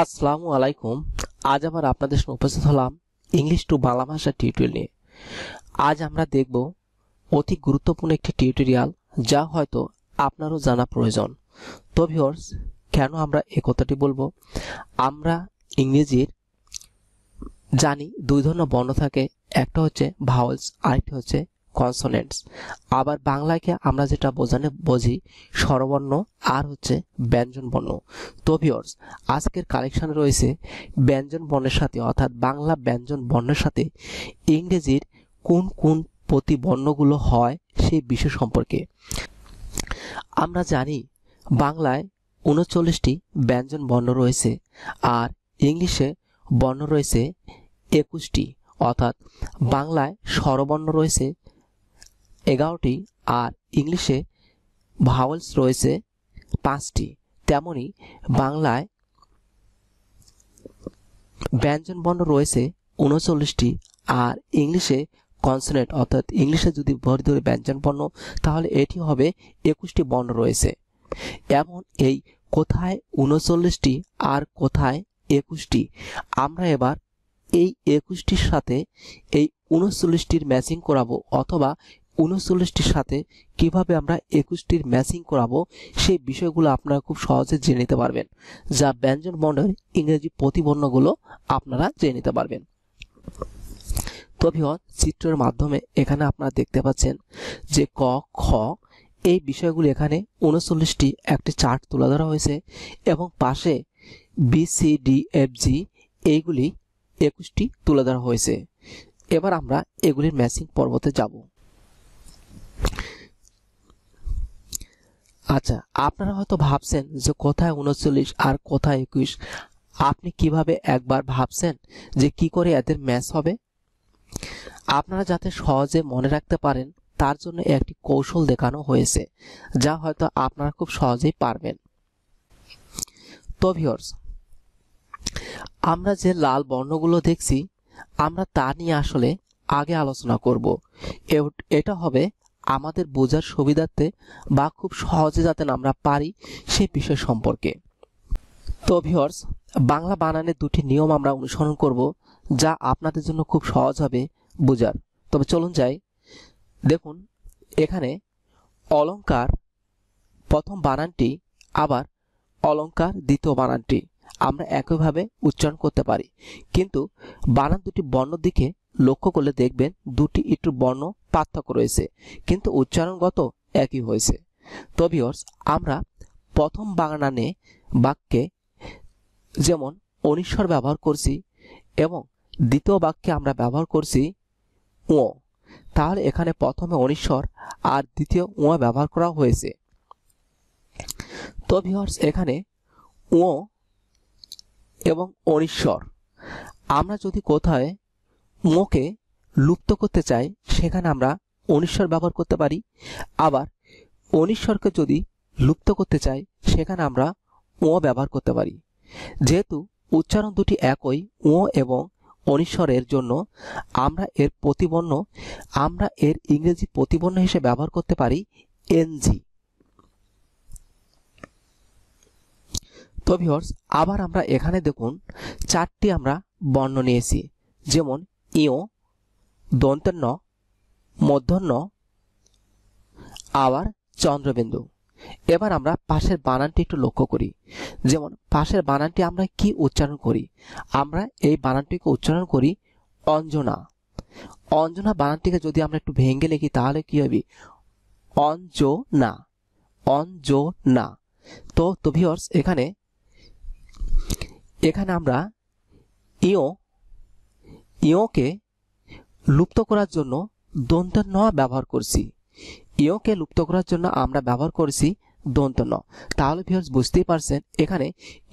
আসসালামু আলাইকুম আজ আবার আপনাদের সামনে উপস্থিত হলাম ইংলিশ টু বাংলা ভাষা টিউটোরিয়াল নিয়ে আজ আমরা দেখব অতি গুরুত্বপূর্ণ একটি টিউটোরিয়াল যা হয়তো আপনারও জানা প্রয়োজন তো ভিওর্স কেন আমরা এ কথাটি বলবো আমরা ইংরেজির জানি দুই ধরনের বর্ণ থাকে একটা হচ্ছে ভাওয়েলস আরেকটি হচ্ছে কনসোনেন্টস আবার বাংলাকে আমরা যেটা বোঝানে বুঝি স্বরবর্ণ আর হচ্ছে ব্যঞ্জনবর্ণ তো ভিওর্স আজকের কালেকশন রয়েছে ব্যঞ্জন বর্ণের সাথে অর্থাৎ বাংলা ব্যঞ্জন বর্ণের সাথে ইংরেজির কোন কোন প্রতি বর্ণগুলো হয় সেই বিষয় সম্পর্কে আমরা জানি বাংলায় উনচল্লিশটি ব্যঞ্জন বর্ণ রয়েছে আর ইংলিশে বর্ণ রয়েছে একুশটি অর্থাৎ বাংলায় স্বরবর্ণ রয়েছে এগারোটি আর ইংলিশে ভাওয়েলস রয়েছে পাঁচটি তেমনি বাংলায় ব্যঞ্জনবর্ণ রয়েছে উনচল্লিশটি আর ইংলিশে কনসনেট অর্থাৎ ইংলিশে যদি ভরি ধরে ব্যঞ্জনবর্ণ তাহলে এটি হবে একুশটি বর্ণ রয়েছে এমন এই কোথায় উনচল্লিশটি আর কোথায় একুশটি আমরা এবার এই একুশটির সাথে এই উনচল্লিশটির ম্যাচিং করাবো অথবা উনচল্লিশটির সাথে কিভাবে আমরা একুশটির ম্যাচিং করাবো সেই বিষয়গুলো আপনারা খুব সহজে জেনে নিতে পারবেন যা ব্যঞ্জন বর্ণের ইংরেজি প্রতিবর্ণগুলো আপনারা জেনে নিতে পারবেন তবিহৎ চিত্রের মাধ্যমে এখানে আপনারা দেখতে পাচ্ছেন যে ক খ এই বিষয়গুলো এখানে উনচল্লিশটি একটি চার্ট তুলে ধরা হয়েছে এবং পাশে B C D F G এইগুলি একুশটি তুলে ধরা হয়েছে এবার আমরা এগুলির ম্যাচিং পর্বতে যাব আচ্ছা আপনারা হয়তো ভাবছেন যে কোথায় উনচল্লিশ আর কোথায় একুশ আপনি কিভাবে একবার ভাবছেন যে কি করে এদের ম্যাচ হবে আপনারা যাতে সহজে মনে রাখতে পারেন তার জন্য একটি কৌশল দেখানো হয়েছে যা হয়তো আপনারা খুব সহজেই পারবেন তো ভিওর্স আমরা যে লাল বর্ণগুলো দেখছি আমরা তা নিয়ে আসলে আগে আলোচনা করব এটা হবে আমাদের বোঝার সুবিধার্থে বা খুব সহজে যাতে আমরা পারি সেই বিষয় সম্পর্কে তো ভিওর্স বাংলা বানানের দুটি নিয়ম আমরা অনুসরণ করব যা আপনাদের জন্য খুব সহজ হবে বোঝার তবে চলুন যাই দেখুন এখানে অলঙ্কার প্রথম বানানটি আবার অলঙ্কার দ্বিতীয় বানানটি আমরা একইভাবে উচ্চারণ করতে পারি কিন্তু বানান দুটি বর্ণ দিকে লক্ষ্য করলে দেখবেন দুটি একটু বর্ণ পার্থক্য রয়েছে কিন্তু উচ্চারণগত একই হয়েছে তবে আমরা প্রথম বাগানানে বাক্যে যেমন অনিশ্বর ব্যবহার করছি এবং দ্বিতীয় বাক্যে আমরা ব্যবহার করছি ও তাহলে এখানে প্রথমে অনিশ্বর আর দ্বিতীয় ও ব্যবহার করা হয়েছে তো ভিওর্স এখানে ও এবং অনিশ্বর আমরা যদি কোথায় মোকে লুপ্ত করতে চাই সেখানে আমরা অনিশ্বর ব্যবহার করতে পারি আবার অনিশ্বরকে যদি লুপ্ত করতে চাই সেখানে আমরা ও ব্যবহার করতে পারি যেহেতু উচ্চারণ দুটি একই ও এবং অনিশ্বরের জন্য আমরা এর প্রতিবর্ণ আমরা এর ইংরেজি প্রতিবর্ণ হিসেবে ব্যবহার করতে পারি এনজি তো ভিওর্স আবার আমরা এখানে দেখুন চারটি আমরা বর্ণ নিয়েছি যেমন ইয় দন্তন্য মধ্যাহ্ন আবার চন্দ্রবিন্দু এবার আমরা পাশের বানানটি একটু লক্ষ্য করি যেমন পাশের বানানটি আমরা কি উচ্চারণ করি আমরা এই বানানটিকে উচ্চারণ করি অঞ্জনা অঞ্জনা বানানটিকে যদি আমরা একটু ভেঙে লিখি তাহলে কি হবে অঞ্জ না অঞ্জ না তো তো ভিওর্স এখানে এখানে আমরা ইও ইয়কে লুপ্ত করার জন্য দন্ত ন ব্যবহার করছি ইয়কে লুপ্ত করার জন্য আমরা ব্যবহার করছি দন্ত ন তাহলে ভিউয়ার্স বুঝতেই পারছেন এখানে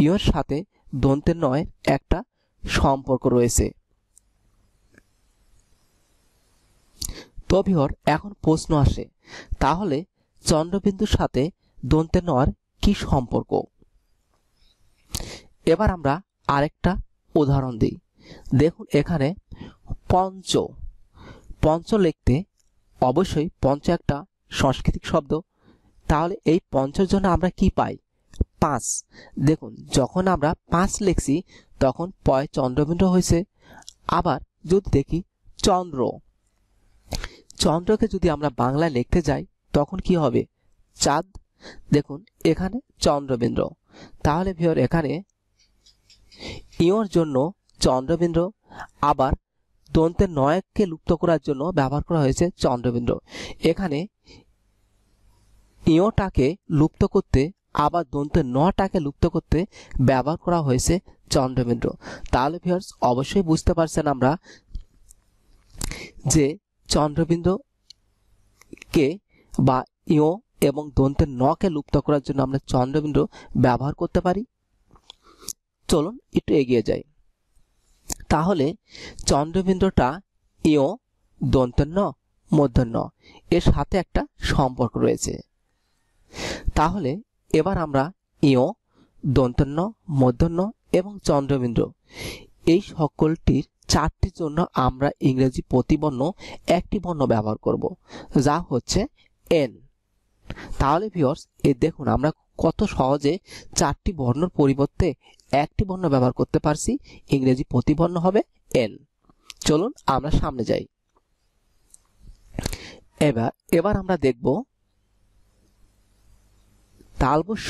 ইয়র সাথে দন্তের নয়ের একটা সম্পর্ক রয়েছে তো ভিওর এখন প্রশ্ন আসে তাহলে চন্দ্রবিন্দুর সাথে দন্তের নয়ের কি সম্পর্ক এবার আমরা আরেকটা উদাহরণ দিই দেখুন এখানে পঞ্চ পঞ্চ লিখতে অবশ্যই পঞ্চ একটা সাংস্কৃতিক শব্দ তাহলে এই পঞ্চর জন্য আমরা কি পাই পাঁচ দেখুন যখন আমরা পাঁচ লিখছি তখন পয় চন্দ্রবিন্দু হয়েছে আবার যদি দেখি চন্দ্র চন্দ্রকে যদি আমরা বাংলায় লিখতে যাই তখন কি হবে চাঁদ দেখুন এখানে চন্দ্রবিন্দ্র তাহলে ভিওর এখানে ইওর জন্য চন্দ্রবিন্দ্র আবার দন্তের নয়ককে লুপ্ত করার জন্য ব্যবহার করা হয়েছে চন্দ্রবিন্দু এখানে ইয়টাকে লুপ্ত করতে আবার দন্তের নটাকে লুপ্ত করতে ব্যবহার করা হয়েছে চন্দ্রবিন্দু তাহলে ভিউয়ার্স অবশ্যই বুঝতে পারছেন আমরা যে চন্দ্রবিন্দু কে বা ইয় এবং দন্তের নকে লুপ্ত করার জন্য আমরা চন্দ্রবিন্দু ব্যবহার করতে পারি চলুন একটু এগিয়ে যাই তাহলে চন্দ্রবিন্দুটা ইও দন্তন্য মধ্যন্য এর সাথে একটা সম্পর্ক রয়েছে তাহলে এবার আমরা ইয় দন্তন্য মধ্যন্য এবং চন্দ্রবিন্দু এই সকলটির চারটির জন্য আমরা ইংরেজি প্রতিবর্ণ একটি বর্ণ ব্যবহার করব যা হচ্ছে এন তাহলে ভিওর্স এ দেখুন আমরা কত সহজে চারটি বর্ণর পরিবর্তে একটি বর্ণ ব্যবহার করতে পারছি ইংরেজি প্রতিবর্ণ হবে এন চলুন আমরা সামনে যাই এবার এবার আমরা দেখব তালব স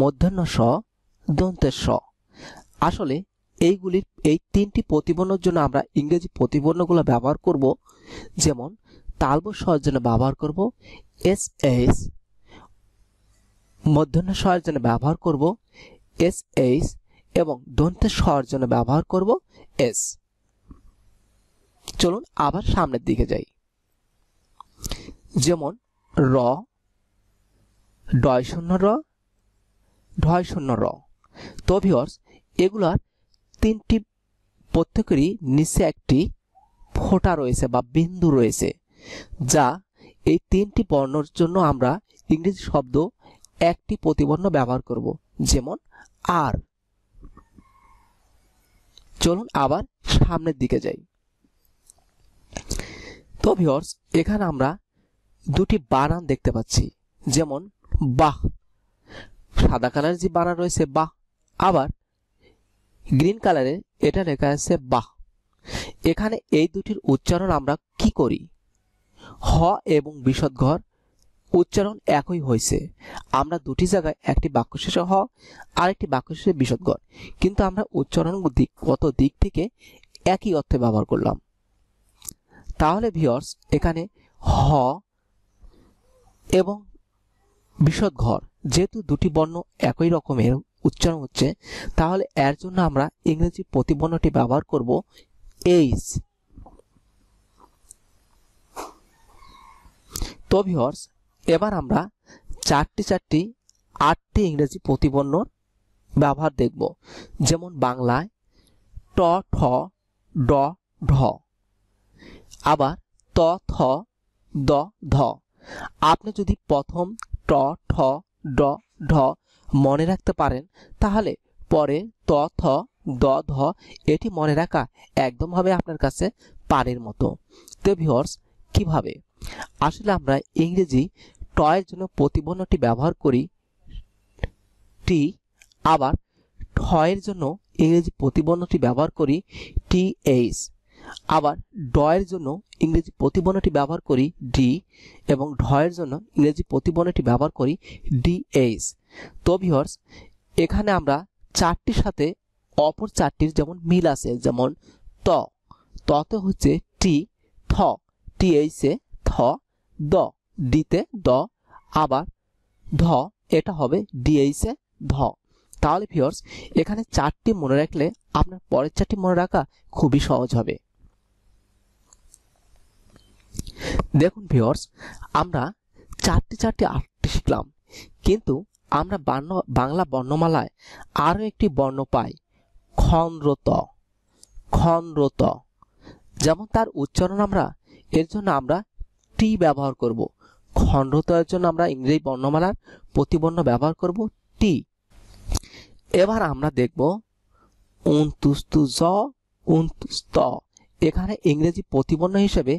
মধ্যাহ্ন স দন্তের স আসলে এইগুলির এই তিনটি প্রতিবর্ণের জন্য আমরা ইংরেজি প্রতিবর্ণগুলো ব্যবহার করব যেমন তালব সর জন্য ব্যবহার করব এস এস মধ্যাহ্ন এর জন্য ব্যবহার করব এস এইচ এবং দন্তে স্বর জন্য ব্যবহার করব এস চলুন আবার সামনের দিকে যাই যেমন র ডয় শূন্য র ঢয় শূন্য র তো ভিওর্স এগুলার তিনটি প্রত্যেকেরই নিচে একটি ফোঁটা রয়েছে বা বিন্দু রয়েছে যা এই তিনটি বর্ণর জন্য আমরা ইংরেজি শব্দ একটি প্রতিবর্ণ ব্যবহার করব যেমন আর চলুন আবার সামনের দিকে যাই তো ভিওর্স এখানে আমরা দুটি বানান দেখতে পাচ্ছি যেমন বাহ সাদা কালার যে বানান রয়েছে বাহ আবার গ্রিন কালারে এটা লেখা আছে বাহ এখানে এই দুটির উচ্চারণ আমরা কি করি হ এবং বিশদ ঘর উচ্চারণ একই হয়েছে আমরা দুটি জায়গায় একটি বাক্য হ আর একটি বাক্য শেষে বিশদগণ কিন্তু আমরা উচ্চারণ দিক কত দিক থেকে একই অর্থে ব্যবহার করলাম তাহলে ভিওর্স এখানে হ এবং বিশদ ঘর যেহেতু দুটি বর্ণ একই রকমের উচ্চারণ হচ্ছে তাহলে এর জন্য আমরা ইংরেজি প্রতিবর্ণটি ব্যবহার করব এইস তো ভিওর্স এবার আমরা চারটি চারটি আটটি ইংরেজি প্রতিপন্নর ব্যবহার দেখব যেমন বাংলায় ট ঠ ড ঢ আবার ত থ দ ধ আপনি যদি প্রথম ট ঠ ড ঢ মনে রাখতে পারেন তাহলে পরে ত থ দ ধ এটি মনে রাখা একদম হবে আপনার কাছে পানির মতো তো ভিওর্স কিভাবে আসলে আমরা ইংরেজি টয়ের জন্য প্রতিবর্ণটি ব্যবহার করি টি আবার ঠয়ের জন্য ইংরেজি প্রতিবর্ণটি ব্যবহার করি টি এইচ আবার ডয়ের জন্য ইংরেজি প্রতিবর্ণটি ব্যবহার করি ডি এবং ঢয়ের জন্য ইংরেজি প্রতিবর্ণটি ব্যবহার করি ডি এইচ তো ভিওর্স এখানে আমরা চারটির সাথে অপর চারটির যেমন মিল আছে যেমন ত তত হচ্ছে টি থ টি এইচে থ দ ডিতে দ আবার ধ এটা হবে ডিএইচে ধ তাহলে ভিওর্স এখানে চারটি মনে রাখলে আপনার পরের চারটি মনে রাখা খুবই সহজ হবে দেখুন ভিওর্স আমরা চারটি চারটি আটটি শিখলাম কিন্তু আমরা বর্ণ বাংলা বর্ণমালায় আরও একটি বর্ণ পাই খনরত খনরত যেমন তার উচ্চারণ আমরা এর জন্য আমরা টি ব্যবহার করব খণ্ড তয়ের জন্য আমরা ইংরেজি বর্ণমালার প্রতিবর্ণ ব্যবহার করব টি এবার আমরা দেখব উন্তুস্তু জ উন্তুস্ত এখানে ইংরেজি প্রতিবর্ণ হিসেবে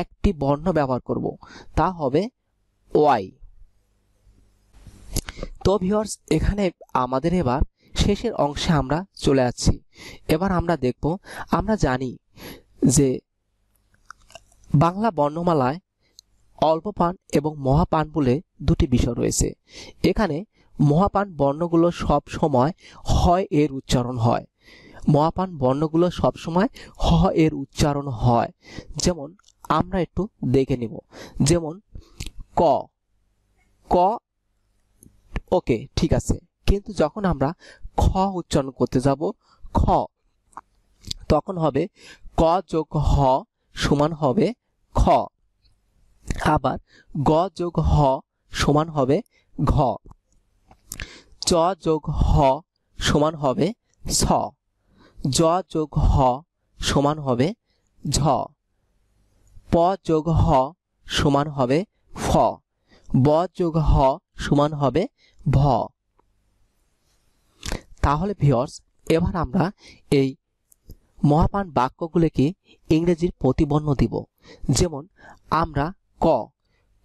একটি বর্ণ ব্যবহার করব তা হবে ওয়াই তো ভিওর্স এখানে আমাদের এবার শেষের অংশে আমরা চলে আসছি এবার আমরা দেখব আমরা জানি যে বাংলা বর্ণমালায় অল্প পান এবং মহাপান বলে দুটি বিষয় রয়েছে এখানে মহাপান বর্ণগুলো সব সময় হয় এর উচ্চারণ হয় মহাপান বর্ণগুলো সব সময় হ এর উচ্চারণ হয় যেমন আমরা একটু দেখে নিব যেমন ক ক ওকে ঠিক আছে কিন্তু যখন আমরা খ উচ্চারণ করতে যাব খ তখন হবে ক যোগ হ সমান হবে খ আবার গ যোগ হ সমান হবে ঘ চ যোগ হ সমান হবে ছ জ যোগ হ সমান হবে ঝ প যোগ হ সমান হবে ফ ব যোগ হ সমান হবে ভ তাহলে ভিওর্স এবার আমরা এই মহাপান বাক্যগুলিকে ইংরেজির প্রতিবর্ণ দিব যেমন আমরা ক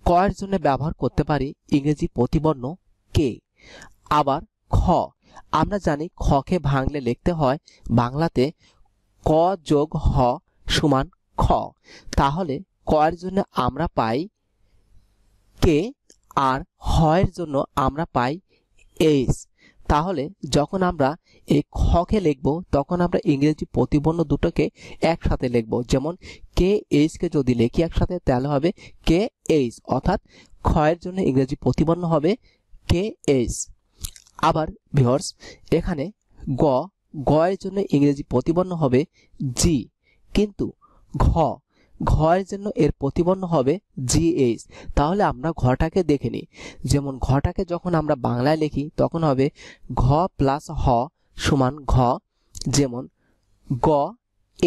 ক এর জন্য ব্যবহার করতে পারি ইংরেজি প্রতিবর্ণ কে আবার খ আমরা জানি খকে ভাঙলে লিখতে হয় বাংলাতে ক যোগ হ সমান খ তাহলে ক এর জন্য আমরা পাই কে আর হ এর জন্য আমরা পাই এইচ তাহলে যখন আমরা এই খকে লিখব তখন আমরা ইংরেজি প্রতিবর্ণ দুটোকে একসাথে লিখব যেমন কে এইচকে যদি লিখি একসাথে তাহলে হবে কে এইচ অর্থাৎ ক্ষয়ের জন্য ইংরেজি প্রতিবর্ণ হবে কে এইচ আবার ভিহর্স এখানে গ গ এর জন্য ইংরেজি প্রতিবর্ণ হবে জি কিন্তু ঘ ঘয়ের জন্য এর প্রতিপন্ন হবে জি এইচ তাহলে আমরা ঘটাকে দেখে নিই যেমন ঘটাকে যখন আমরা বাংলায় লিখি তখন হবে ঘ প্লাস হ সমান ঘ যেমন গ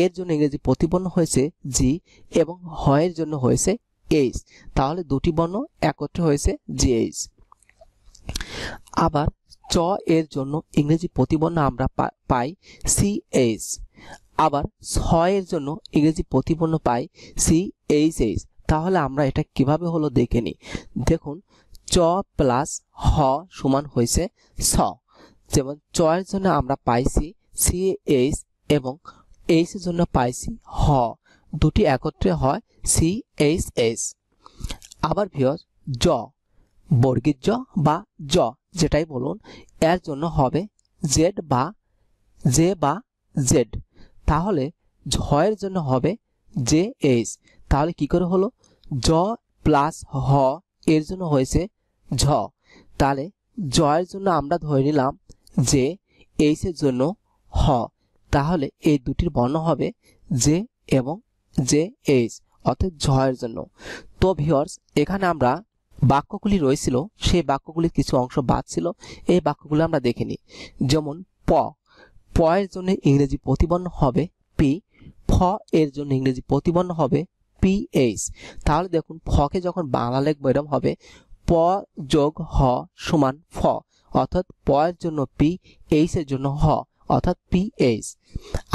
এর জন্য ইংরেজি প্রতিপন্ন হয়েছে জি এবং হ এর জন্য হয়েছে এইচ তাহলে দুটি বর্ণ একত্রে হয়েছে জি এইচ আবার চ এর জন্য ইংরেজি প্রতিবর্ণ আমরা পাই সি এইচ আবার ছয়ের জন্য ইংরেজি প্রতিপন্ন পাই সি এইচ এইচ তাহলে আমরা এটা কিভাবে হলো দেখে নিই দেখুন চ প্লাস হ সমান হয়েছে ছ যেমন চয়ের জন্য আমরা পাইছি সি এইচ এবং এইচের জন্য পাইছি হ দুটি একত্রে হয় সি এইচ এইচ আবার ভিওর জ বর্গীর জ বা জ যেটাই বলুন এর জন্য হবে জেড বা জে বা জেড তাহলে ঝয়ের জন্য হবে জে এইচ তাহলে কি করে হলো জ প্লাস হ এর জন্য হয়েছে ঝ তাহলে জয়ের জন্য আমরা ধরে নিলাম যে এইসের জন্য হ তাহলে এই দুটির বর্ণ হবে জে এবং জে এইচ অর্থাৎ ঝয়ের জন্য তো ভিওর্স এখানে আমরা বাক্যগুলি রয়েছিল সেই বাক্যগুলির কিছু অংশ বাদ ছিল এই বাক্যগুলো আমরা দেখিনি যেমন প প এর জন্য ইংরেজি প্রতিবর্ণ হবে পি ফ এর জন্য ইংরেজি প্রতিবর্ণ হবে পি এইচ তাহলে দেখুন ফকে যখন বাংলা লেখব এরম হবে প যোগ হ সমান ফ অর্থাৎ প এর জন্য পি এইচ এর জন্য হ অর্থাৎ পি এইচ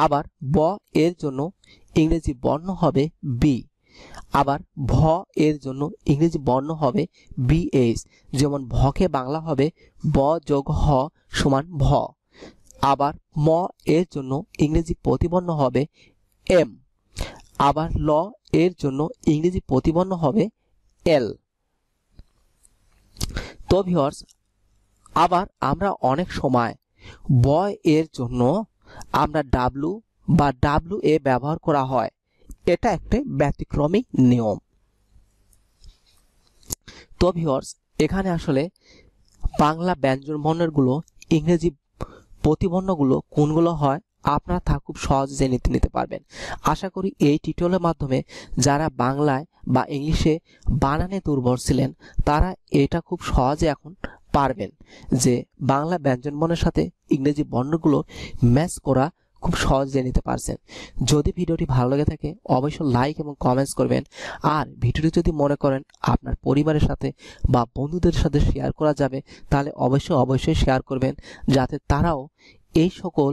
আবার ব এর জন্য ইংরেজি বর্ণ হবে বি আবার ভ এর জন্য ইংরেজি বর্ণ হবে এইচ যেমন ভকে বাংলা হবে ব যোগ হ সমান ভ আবার ম এর জন্য ইংরেজি প্রতিবর্ণ হবে এম আবার ল এর জন্য ইংরেজি প্রতিবর্ণ হবে এল তো ভিওর্স আবার আমরা অনেক সময় ব এর জন্য আমরা ডাব্লু বা ডাব্লু এ ব্যবহার করা হয় এটা একটা ব্যতিক্রমিক নিয়ম তো ভিওর্স এখানে আসলে বাংলা ব্যঞ্জন বর্ণেরগুলো ইংরেজি প্রতিপন্নগুলো কোনগুলো হয় আপনারা তা খুব সহজ জেনে নিতে পারবেন আশা করি এই টিউটোরিয়ালের মাধ্যমে যারা বাংলায় বা ইংলিশে বানানে দুর্বল ছিলেন তারা এটা খুব সহজে এখন পারবেন যে বাংলা ব্যঞ্জনবর্ণের সাথে ইংরেজি বর্ণগুলো ম্যাচ করা খুব সহজ নিতে পারছেন যদি ভিডিওটি ভালো লেগে থাকে অবশ্যই লাইক এবং কমেন্টস করবেন আর ভিডিওটি যদি মনে করেন আপনার পরিবারের সাথে বা বন্ধুদের সাথে শেয়ার করা যাবে তাহলে অবশ্যই অবশ্যই শেয়ার করবেন যাতে তারাও এই সকল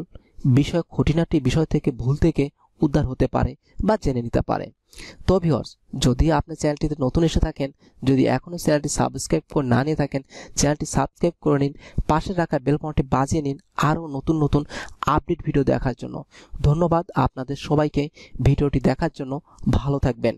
বিষয় খুঁটিনাটি বিষয় থেকে ভুল থেকে উদ্ধার হতে পারে বা জেনে নিতে পারে তো ভিওর্স যদি আপনার চ্যানেলটিতে নতুন এসে থাকেন যদি এখনও চ্যানেলটি সাবস্ক্রাইব করে না নিয়ে থাকেন চ্যানেলটি সাবস্ক্রাইব করে নিন পাশে রাখা বেলকনটি বাজিয়ে নিন আরও নতুন নতুন আপডেট ভিডিও দেখার জন্য ধন্যবাদ আপনাদের সবাইকে ভিডিওটি দেখার জন্য ভালো থাকবেন